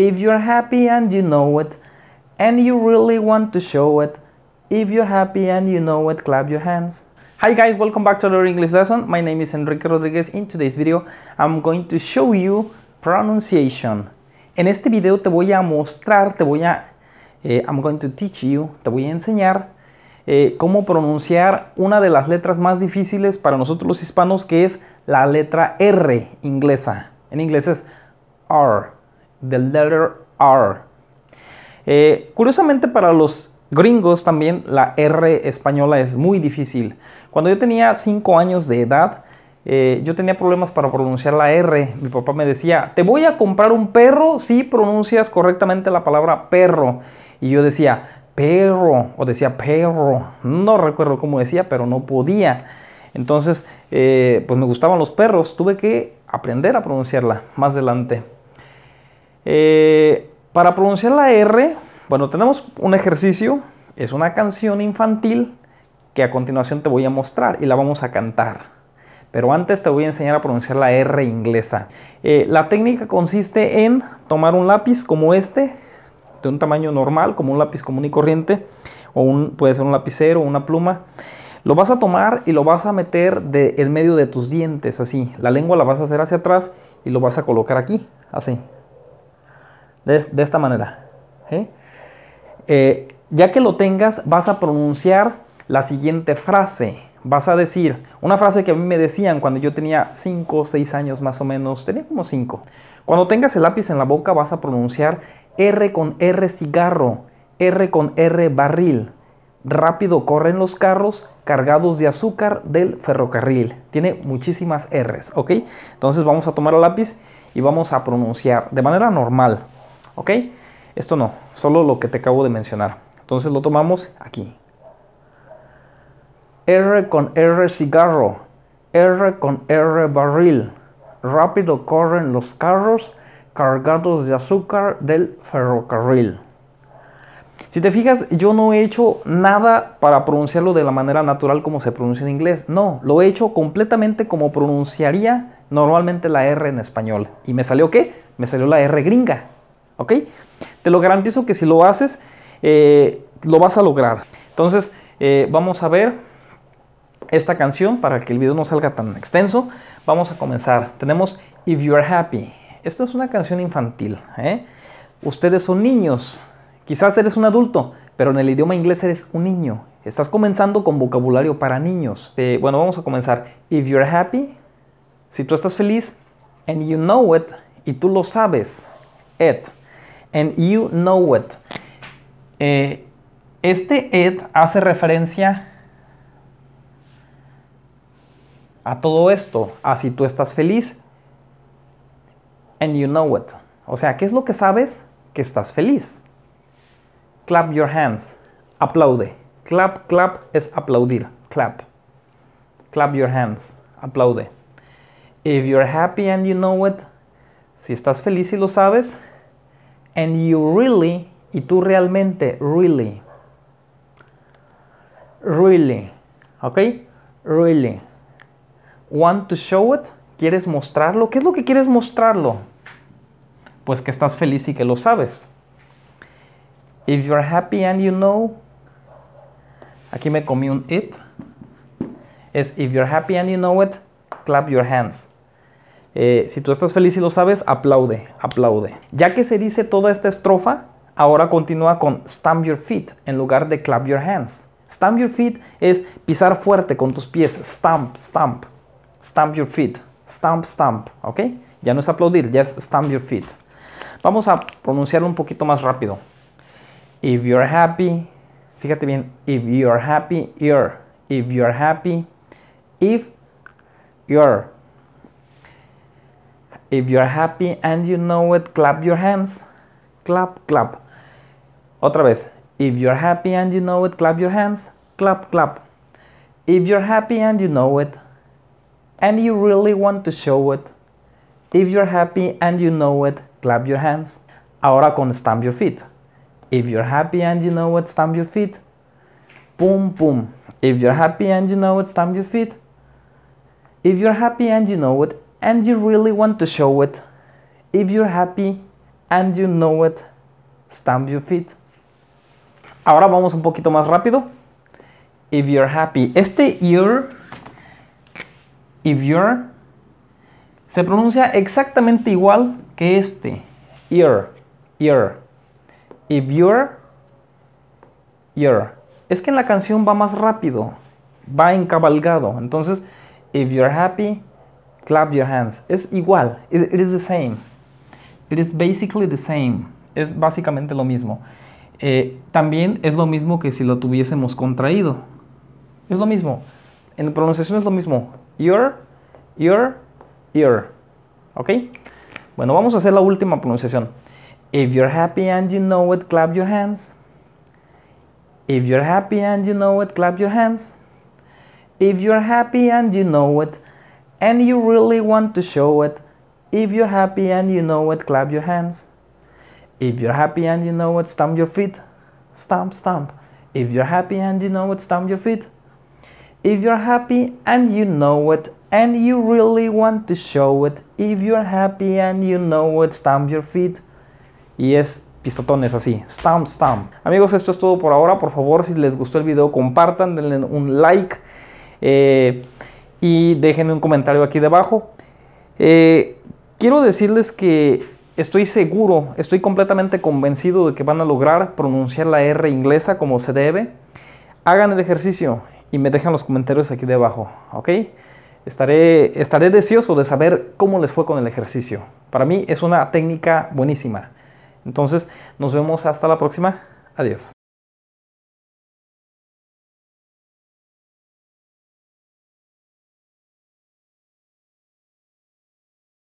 If you're happy and you know it, and you really want to show it, if you're happy and you know it, clap your hands. Hi guys, welcome back to another English lesson. My name is Enrique Rodriguez. In today's video, I'm going to show you pronunciation. En este video te voy a mostrar, te voy a, eh, I'm going to teach you, te voy a enseñar eh, cómo pronunciar una de las letras más difíciles para nosotros los hispanos, que es la letra R inglesa. En inglés es R the letter R. Eh, curiosamente para los gringos también la R española es muy difícil. Cuando yo tenía 5 años de edad, eh, yo tenía problemas para pronunciar la R. Mi papá me decía, te voy a comprar un perro si pronuncias correctamente la palabra perro. Y yo decía, perro, o decía perro. No recuerdo cómo decía, pero no podía. Entonces, eh, pues me gustaban los perros. Tuve que aprender a pronunciarla más adelante. Eh, para pronunciar la R, bueno, tenemos un ejercicio, es una canción infantil que a continuación te voy a mostrar y la vamos a cantar. Pero antes te voy a enseñar a pronunciar la R inglesa. Eh, la técnica consiste en tomar un lápiz como este, de un tamaño normal, como un lápiz común y corriente, o puede ser un lapicero o una pluma. Lo vas a tomar y lo vas a meter de, en medio de tus dientes, así. La lengua la vas a hacer hacia atrás y lo vas a colocar aquí, así de, esta manera. Eh, ya que lo tengas, vas a pronunciar la siguiente frase. Vas a decir, una frase que a mí me decían cuando yo tenía 5 o 6 años más o menos, tenía como 5. Cuando tengas el lápiz en la boca vas a pronunciar R con R cigarro, R con R barril. Rápido corren los carros cargados de azúcar del ferrocarril. Tiene muchísimas R's, ¿ok? Entonces vamos a tomar el lápiz y vamos a pronunciar de manera normal. ¿Ok? Esto no, solo lo que te acabo de mencionar. Entonces lo tomamos aquí. R con R cigarro, R con R barril. Rápido corren los carros cargados de azúcar del ferrocarril. Si te fijas, yo no he hecho nada para pronunciarlo de la manera natural como se pronuncia en inglés. No, lo he hecho completamente como pronunciaría normalmente la R en español. ¿Y me salió qué? Me salió la R gringa. ¿Ok? Te lo garantizo que si lo haces, eh, lo vas a lograr. Entonces, eh, vamos a ver esta canción para que el video no salga tan extenso. Vamos a comenzar. Tenemos If You're Happy. Esta es una canción infantil. ¿eh? Ustedes son niños. Quizás eres un adulto, pero en el idioma inglés eres un niño. Estás comenzando con vocabulario para niños. bueno, vamos a comenzar. If you're happy, si tú estás feliz, and you know it, y tú lo sabes, it and you know it. Eh, este it hace referencia a todo esto, a si tú estás feliz and you know it. O sea, ¿qué es lo que sabes? Que estás feliz. Clap your hands, aplaude. Clap, clap es aplaudir, clap. Clap your hands, aplaude. If you're happy and you know it, si estás feliz y lo sabes, and you really, y tú realmente, really, really, okay, really, want to show it, quieres mostrarlo, ¿qué es lo que quieres mostrarlo? Pues que estás feliz y que lo sabes. If you're happy and you know, aquí me comí un it, es if you're happy and you know it, clap your hands. Eh, si tú estás feliz y lo sabes, aplaude, aplaude. Ya que se dice toda esta estrofa, ahora continúa con stamp your feet en lugar de clap your hands. Stamp your feet es pisar fuerte con tus pies. Stamp, stamp. Stamp your feet. Stamp, stamp. ¿Ok? Ya no es aplaudir, ya es stamp your feet. Vamos a pronunciarlo un poquito más rápido. If you're happy, fíjate bien, if you're happy, you're. If you're happy, if you're If you are happy and you know it, clap your hands. Clap, clap. Otra vez. If you are happy and you know it, clap your hands. Clap, clap. If you're happy and you know it, and you really want to show it, if you're happy and you know it, clap your hands. Ahora con stamp your feet. If you're happy and you know it, stamp your feet. Boom, boom. If you're happy and you know it, stamp your feet. If you're happy and you know it, and you really want to show it, if you're happy and you know it, stamp your feet. Ahora vamos un poquito más rápido. If you're happy. Este you're if you're, se pronuncia exactamente igual que este. ear, ear. If you're, You're Es que en la canción va más rápido, va encabalgado. Entonces, if you're happy, clap your hands. Es igual, it, is the same. It is basically the same. Es básicamente lo mismo. Eh, también es lo mismo que si lo tuviésemos contraído. Es lo mismo. En pronunciación es lo mismo. Your, your, your. ¿Ok? Bueno, vamos a hacer la última pronunciación. If you're happy and you know it, clap your hands. If you're happy and you know it, clap your hands. If you're happy and you know it, and you really want to show it, if you're happy and you know it, clap your hands. If you're happy and you know it, stamp your feet. Stamp, stamp. If you're happy and you know it, stamp your feet. If you're happy and you know it, and you really want to show it, if you're happy and you know it, stamp your feet. Y es pisotones así, stamp, stamp. Amigos, esto es todo por ahora. Por favor, si les gustó el video, compartan, denle un like. Eh, y déjenme un comentario aquí debajo. Eh, quiero decirles que estoy seguro, estoy completamente convencido de que van a lograr pronunciar la R inglesa como se debe. Hagan el ejercicio y me dejan los comentarios aquí debajo, ¿ok? Estaré, estaré deseoso de saber cómo les fue con el ejercicio. Para mí es una técnica buenísima. Entonces, nos vemos hasta la próxima. Adiós.